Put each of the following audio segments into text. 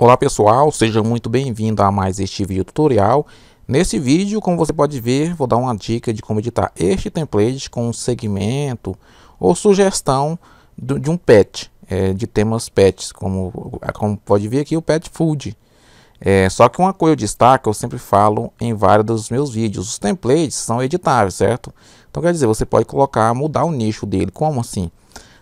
Olá pessoal, seja muito bem-vindo a mais este vídeo tutorial. Nesse vídeo, como você pode ver, vou dar uma dica de como editar este template com um segmento ou sugestão de um pet, é, de temas pets, como, como pode ver aqui o pet food. É, só que uma coisa eu destaco, eu sempre falo em vários dos meus vídeos, os templates são editáveis, certo? Então quer dizer, você pode colocar, mudar o nicho dele, como assim?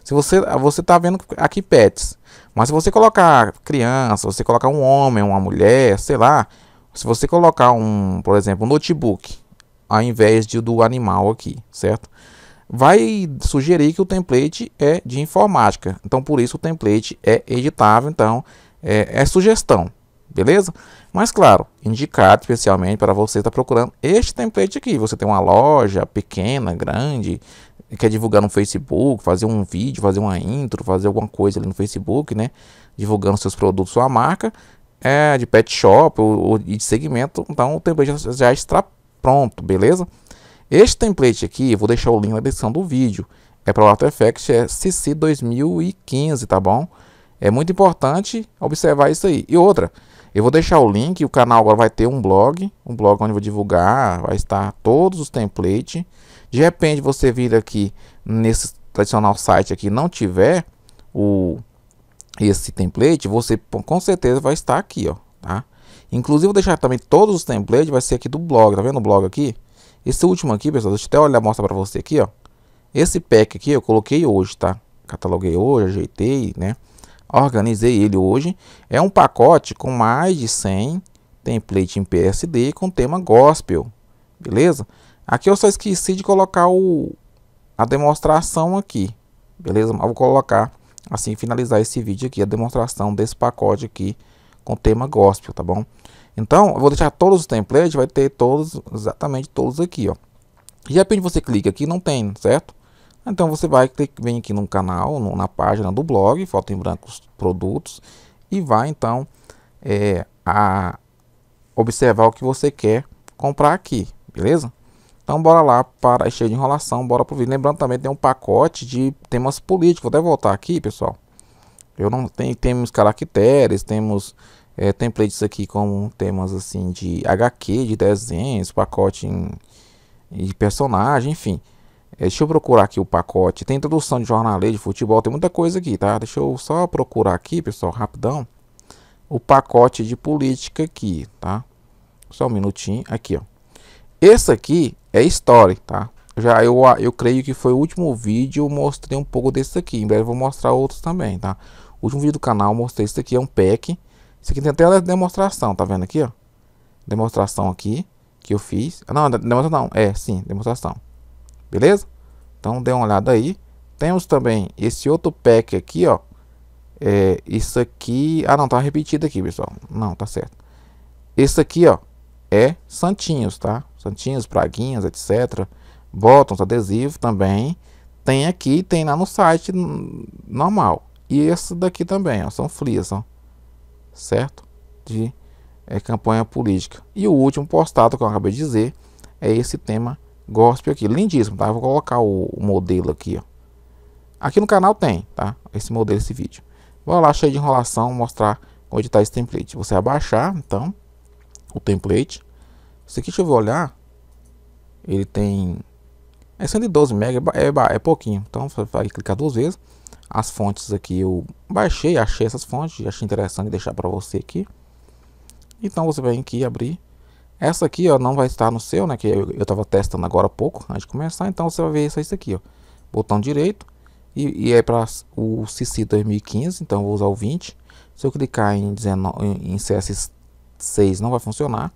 Se você ah, você está vendo aqui pets, mas se você colocar criança, você colocar um homem, uma mulher, sei lá, se você colocar um, por exemplo, um notebook, ao invés de do animal aqui, certo? Vai sugerir que o template é de informática. Então, por isso o template é editável. Então, é, é sugestão, beleza? Mas claro, indicado especialmente para você estar tá procurando este template aqui. Você tem uma loja pequena, grande, quer divulgar no Facebook, fazer um vídeo, fazer uma intro, fazer alguma coisa ali no Facebook, né? Divulgando seus produtos, sua marca, é, de pet shop ou, ou de segmento, então o template já, está pronto, beleza? Este template aqui, eu vou deixar o link na descrição do vídeo, é para o After Effects, é CC 2015, tá bom? É muito importante observar isso aí. E outra, eu vou deixar o link, o canal agora vai ter um blog, um blog onde eu vou divulgar, vai estar todos os templates. De repente você vir aqui nesse tradicional site aqui não tiver o esse template, você com certeza vai estar aqui, ó, tá? Inclusive vou deixar também todos os templates, vai ser aqui do blog, tá vendo o blog aqui? Esse último aqui, pessoal, deixa eu até olhar, mostrar para você aqui, ó. Esse pack aqui eu coloquei hoje, tá? Cataloguei hoje, ajeitei, né? organizei ele hoje. É um pacote com mais de 100 template em PSD com tema gospel, beleza? Aqui eu só esqueci de colocar o, a demonstração aqui, beleza? Mas vou colocar assim finalizar esse vídeo aqui, a demonstração desse pacote aqui com tema gospel, tá bom? Então, eu vou deixar todos os templates, vai ter todos, exatamente todos aqui, ó. E de repente você clica aqui, não tem, certo? Então você vai que vem aqui no canal, no, na página do blog, foto em brancos produtos, e vai então é, a observar o que você quer comprar aqui, beleza? Então bora lá para é cheio de enrolação, bora pro vídeo. Lembrando também tem um pacote de temas políticos. Vou até voltar aqui, pessoal. Eu não tem temos caracteres, temos é, templates aqui com temas assim de HQ, de desenhos, pacote em, de personagem, enfim. É, deixa eu procurar aqui o pacote. Tem introdução de jornalês de futebol, tem muita coisa aqui, tá? Deixa eu só procurar aqui, pessoal, rapidão. O pacote de política aqui, tá? Só um minutinho. Aqui, ó. Esse aqui é história, tá? Já eu, eu creio que foi o último vídeo, eu mostrei um pouco desse aqui. Em breve eu vou mostrar outros também, tá? O último vídeo do canal mostrei isso aqui, é um pack. Isso aqui tem até a demonstração, tá vendo aqui, ó? Demonstração aqui, que eu fiz. Ah, não, demonstração não. É, sim, demonstração. Beleza? Então dê uma olhada aí. Temos também esse outro pack aqui, ó. É, isso aqui... Ah, não, tá repetido aqui, pessoal. Não, tá certo. Esse aqui, ó, é santinhos, tá? Santinhos, praguinhas, etc. Bottoms, adesivo também. Tem aqui, tem lá no site normal. E esse daqui também, ó, são frias, ó. Certo? De é, campanha política. E o último postado que eu acabei de dizer é esse tema gospel aqui. Lindíssimo, tá? Eu vou colocar o, o, modelo aqui, ó. Aqui no canal tem, tá? Esse modelo, esse vídeo. Vou lá, cheio de enrolação, mostrar onde está esse template. Você abaixar, então, o template. Isso aqui, deixa eu olhar. Ele tem... É 112 MB, é, é, é pouquinho. Então, vai clicar duas vezes. As fontes aqui eu baixei, achei essas fontes. Achei interessante deixar para você aqui. Então, você vem aqui abrir essa aqui, ó, não vai estar no seu, né, que eu, eu tava testando agora há pouco, antes de começar, então você vai ver isso, aqui, ó. Botão direito, e, e é para o CC 2015, então vou usar o 20. Se eu clicar em, 19, em CS6 não vai funcionar.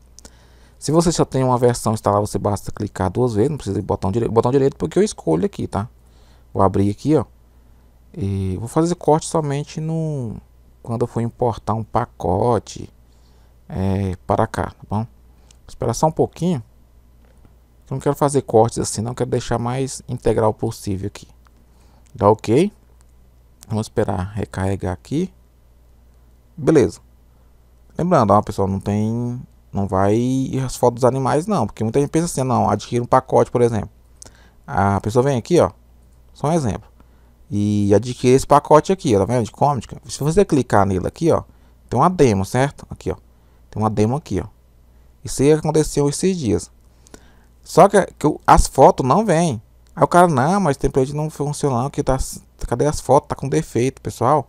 Se você já tem uma versão instalada, você basta clicar duas vezes, não precisa de botão direito, botão direito porque eu escolho aqui, tá? Vou abrir aqui, ó. E vou fazer corte somente no quando eu for importar um pacote é, para cá, tá bom? Esperar só um pouquinho. Eu não quero fazer cortes assim, não. quero deixar mais integral possível aqui. Dá ok. Vamos esperar recarregar aqui. Beleza. Lembrando, ó, pessoal, não tem... Não vai as fotos dos animais, não. Porque muita gente pensa assim, não, adquire um pacote, por exemplo. A pessoa vem aqui, ó. Só um exemplo. E adquire esse pacote aqui, ó, tá vendo? De cómica. Se você clicar nele aqui, ó. Tem uma demo, certo? Aqui, ó. Tem uma demo aqui, ó. Isso aí aconteceu esses dias. Só que, que as fotos não vêm. Aí o cara, não, mas o template não funciona, que tá. Cadê as fotos? Tá com defeito, pessoal.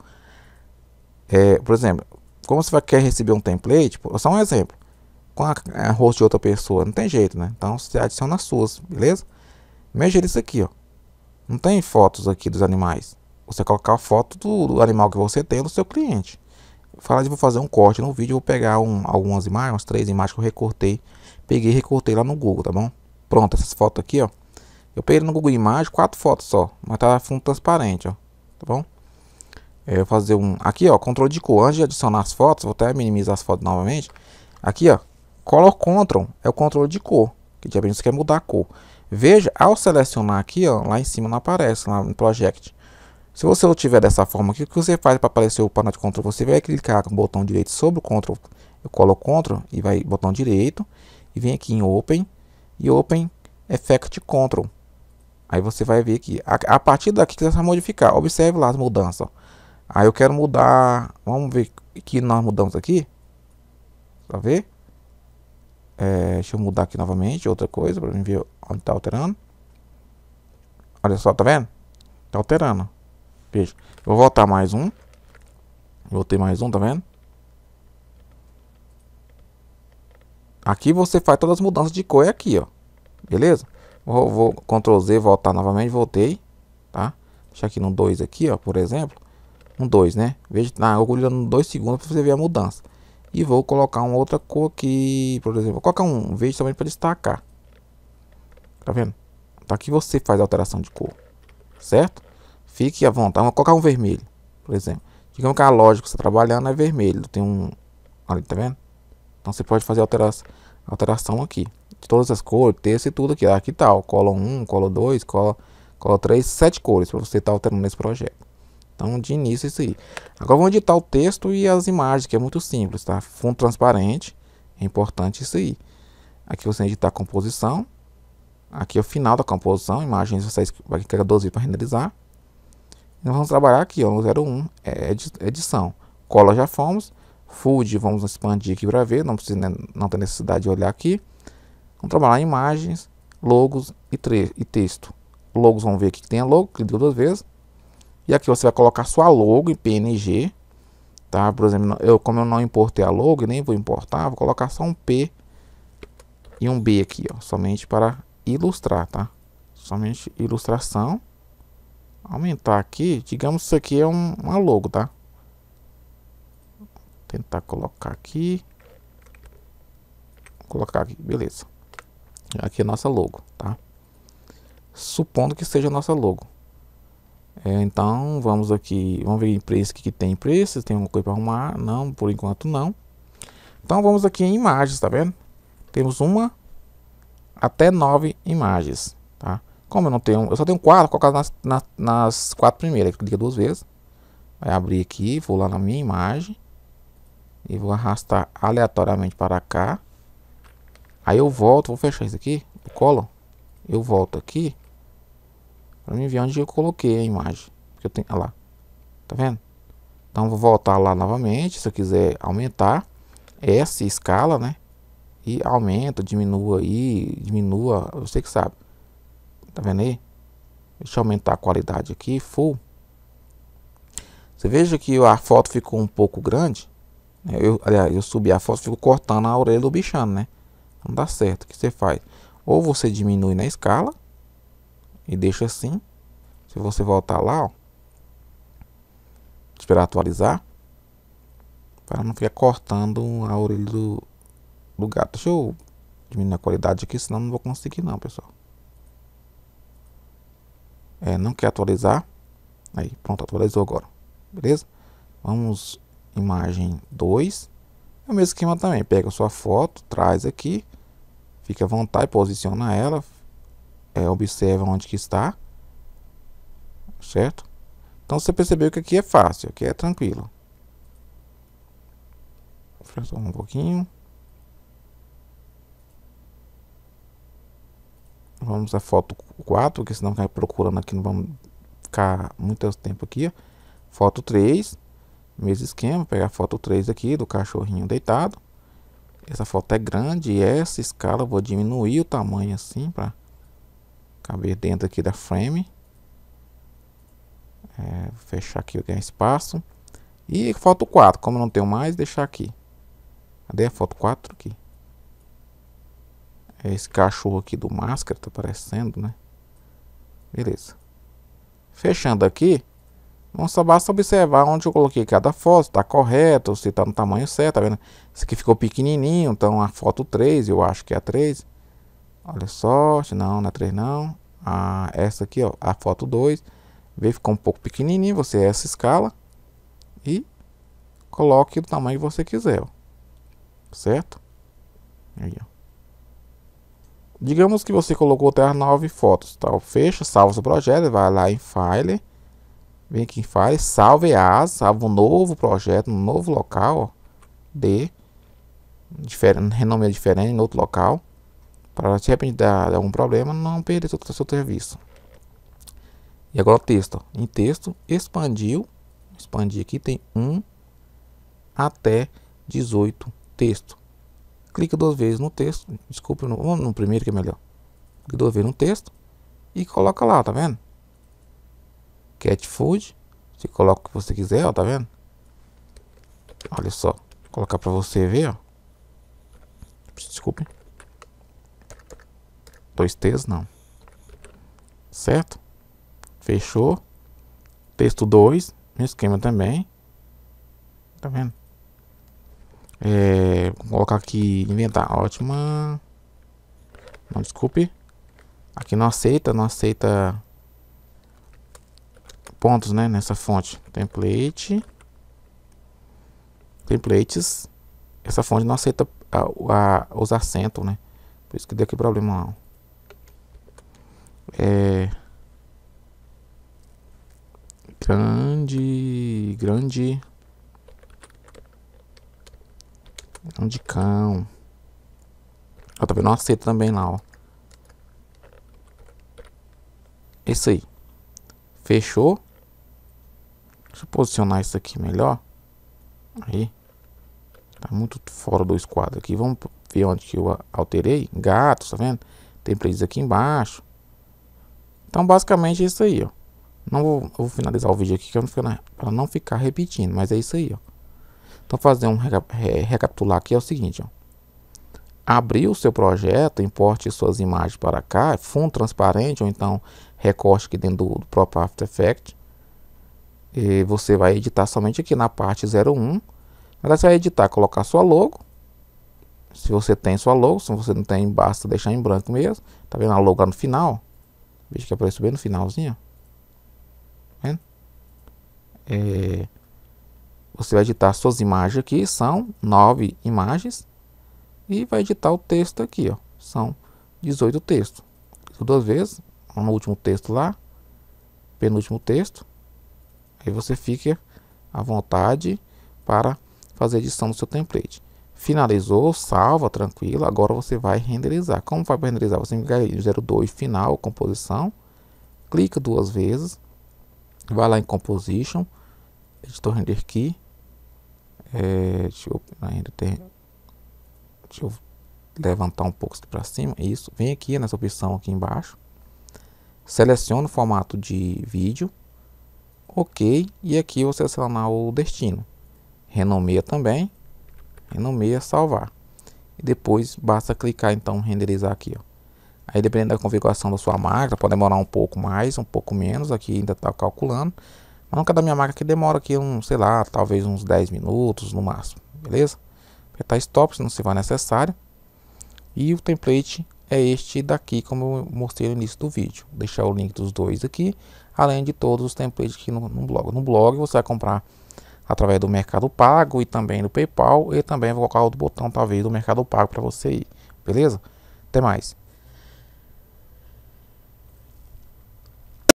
É, por exemplo, como você vai querer receber um template, só um exemplo. Com a, a host de outra pessoa, não tem jeito, né? Então você adiciona as suas, beleza? Mesmo isso aqui, ó. Não tem fotos aqui dos animais. Você colocar a foto do, do animal que você tem do seu cliente falar de vou fazer um corte no vídeo, vou pegar um, algumas imagens, umas três imagens que eu recortei, peguei e recortei lá no Google, tá bom? Pronto, essas fotos aqui, ó. Eu peguei no Google Imagens, quatro fotos só, mas tá fundo transparente, ó, tá bom? eu é, vou fazer um, aqui ó, controle de cor, antes de adicionar as fotos, vou até minimizar as fotos novamente. Aqui ó, Color Control é o controle de cor, que de repente você quer mudar a cor. Veja, ao selecionar aqui ó, lá em cima não aparece, lá no Project. Se você não tiver dessa forma aqui, o que você faz para aparecer o painel de controle? Você vai clicar com o botão direito sobre o control, eu colo control e vai botão direito e vem aqui em open e open effect control. Aí você vai ver que a, a partir daqui que você vai modificar. Observe lá as mudanças. Aí eu quero mudar, vamos ver que nós mudamos aqui. Tá ver? É, deixa eu mudar aqui novamente outra coisa para ver onde está alterando. Olha só, tá vendo? Tá alterando. Veja, eu vou voltar mais um. Voltei mais um, tá vendo? Aqui você faz todas as mudanças de cor é aqui, ó. Beleza? Vou, vou Ctrl Z, voltar novamente, voltei. Tá? Deixa aqui no 2 aqui, ó, por exemplo. Um 2, né? Veja, tá, na agulha no 2 segundos para você ver a mudança. E vou colocar uma outra cor aqui, por exemplo. Vou colocar um verde também para destacar. Tá vendo? Então aqui você faz a alteração de cor. Certo? Fique à vontade. Vamos colocar um vermelho, por exemplo. Digamos que a lógica que você está trabalhando é vermelho. Tem um. Olha, tá vendo? Então você pode fazer alteração, alteração aqui. De todas as cores, texto e tudo aqui. Aqui tal. Cola 1, cola 2, cola, cola 3, 7 cores para você estar tá alterando esse projeto. Então, de início, isso aí. Agora vamos editar o texto e as imagens, que é muito simples, tá? Fundo transparente. É importante isso aí. Aqui você editar a composição. Aqui é o final da composição. Imagens você vai clicar 12 para renderizar. Nós vamos trabalhar aqui, ó, no 01, é edição. Cola já fomos. Food, vamos expandir aqui para ver, não, precisa, não tem necessidade de olhar aqui. Vamos trabalhar em imagens, logos e, e texto. Logos, vamos ver aqui que tem a logo, clica duas vezes. E aqui você vai colocar sua logo em PNG, tá? Por exemplo, eu, como eu não importei a logo, nem vou importar, vou colocar só um P e um B aqui, ó, somente para ilustrar, tá? Somente ilustração aumentar aqui, digamos que isso aqui é um, uma logo, tá? Vou tentar colocar aqui. Vou colocar aqui, beleza. Aqui é nossa logo, tá? Supondo que seja nossa logo. É, então, vamos aqui, vamos ver em preço, que, tem em preço, tem alguma coisa para arrumar. Não, por enquanto não. Então, vamos aqui em imagens, tá vendo? Temos uma até nove imagens, tá? Como eu não tenho, eu só tenho quatro, colocar nas, nas, nas quatro primeiras. Clica duas vezes. Vai abrir aqui, vou lá na minha imagem e vou arrastar aleatoriamente para cá. Aí eu volto, vou fechar isso aqui, o colo. Eu volto aqui para me ver onde eu coloquei a imagem. Porque eu tenho, olha lá. Tá vendo? Então vou voltar lá novamente, se eu quiser aumentar essa escala, né? E aumenta, diminua aí, diminua, você que sabe. Tá vendo aí? Deixa eu aumentar a qualidade aqui, full. Você veja que a foto ficou um pouco grande. Né? Eu, aliás, eu subi a foto, fico cortando a orelha do bichano, né? Não dá certo. O que você faz? Ou você diminui na escala e deixa assim. Se você voltar lá, ó, esperar atualizar, para não ficar cortando a orelha do, do gato. Deixa eu diminuir a qualidade aqui, senão não vou conseguir não, pessoal é, não quer atualizar. Aí, pronto, atualizou agora. Beleza? Vamos, imagem 2. É o mesmo esquema também. Pega a sua foto, traz aqui. Fica à vontade, posiciona ela. É, observa onde que está. Certo? Então você percebeu que aqui é fácil, aqui é tranquilo. Só um pouquinho. Vamos a foto 4, porque senão vai procurando aqui não vamos ficar muito tempo aqui. Foto 3, mesmo esquema, pegar a foto 3 aqui do cachorrinho deitado. Essa foto é grande e essa escala vou diminuir o tamanho assim para caber dentro aqui da frame. É, vou fechar aqui o espaço. E foto 4, como não tenho mais, deixar aqui. Cadê a foto 4 aqui? É esse cachorro aqui do máscara, tá aparecendo né? Beleza. Fechando aqui, vamos só basta observar onde eu coloquei cada foto, tá correto, se tá no tamanho certo, tá vendo? Esse aqui ficou pequenininho, então a foto 3, eu acho que é a 3. Olha só, não, não é 3 não. Ah, essa aqui, ó, a foto 2. Vê, ficou um pouco pequenininho, você é essa escala. E coloque do tamanho que você quiser, ó. Certo? Aí, ó. Digamos que você colocou até as 9 fotos, tá? Fecha, salva seu projeto, vai lá em File, vem aqui em File, salve as, salva um novo projeto, um novo local, ó, D, diferente, renome diferente, em outro local, para se repente dar algum problema, não perder todo o seu serviço. E agora texto, em texto, expandiu, expandir aqui tem 1 até 18 texto clica duas vezes no texto, desculpa, no, no primeiro que é melhor, clica duas vezes no texto e coloca lá, tá vendo? Cat food, você coloca o que você quiser, ó, tá vendo? Olha só, vou colocar para você ver, ó. Desculpe. Dois T's não. Certo? Fechou. Texto 2, no esquema também. Tá vendo? É, vou colocar aqui inventar. Ótima. Não, desculpe. Aqui não aceita, não aceita pontos, né? Nessa fonte. Template. Templates. Essa fonte não aceita a, a, os acentos, né? Por isso que deu aqui problema É... Grande... Grande... Um de cão. Ó, ah, tá vendo uma seta também lá, ó. Isso aí. Fechou. Deixa eu posicionar isso aqui melhor. Aí. Tá muito fora do esquadro aqui. Vamos ver onde que eu alterei. Gato, tá vendo? Tem plays aqui embaixo. Então, basicamente é isso aí, ó. Não vou, vou finalizar o vídeo aqui que eu não pra não ficar repetindo, mas é isso aí, ó. Então, fazer um recapitular aqui é o seguinte: ó. abrir o seu projeto, importe suas imagens para cá, é fundo transparente ou então recorte aqui dentro do, próprio After Effects. E você vai editar somente aqui na parte 01. Mas você vai editar, colocar sua logo. Se você tem sua logo, se você não tem, basta deixar em branco mesmo. Tá vendo a logo no final? Veja que apareceu bem no finalzinho. Tá vendo? É você vai editar suas imagens aqui, são nove imagens, e vai editar o texto aqui, ó, são 18 textos. Duas vezes, no último texto lá, penúltimo texto, aí você fica à vontade para fazer a edição do seu template. Finalizou, salva, tranquilo. Agora você vai renderizar. Como vai renderizar? Você vai em 02 final, composição, clica duas vezes, vai lá em composition, editor render key, é, deixa eu ainda tem Deixa eu levantar um pouco para cima. Isso. Vem aqui nessa opção aqui embaixo. Seleciona o formato de vídeo. OK. E aqui você selecionar o destino. Renomeia também. Renomeia salvar. E depois basta clicar então renderizar aqui. Ó. Aí dependendo da configuração da sua máquina, pode demorar um pouco mais, um pouco menos. Aqui ainda está calculando mas nunca da minha marca que demora aqui, é um, sei lá, talvez uns 10 minutos no máximo, beleza? Apertar tá stop se não se vai necessário. E o template é este daqui, como eu mostrei no início do vídeo. Vou deixar o link dos dois aqui, além de todos os templates aqui no, no blog. No blog você vai comprar através do Mercado Pago e também do PayPal. E também vou colocar outro botão, talvez, do Mercado Pago para você ir, beleza? Até mais.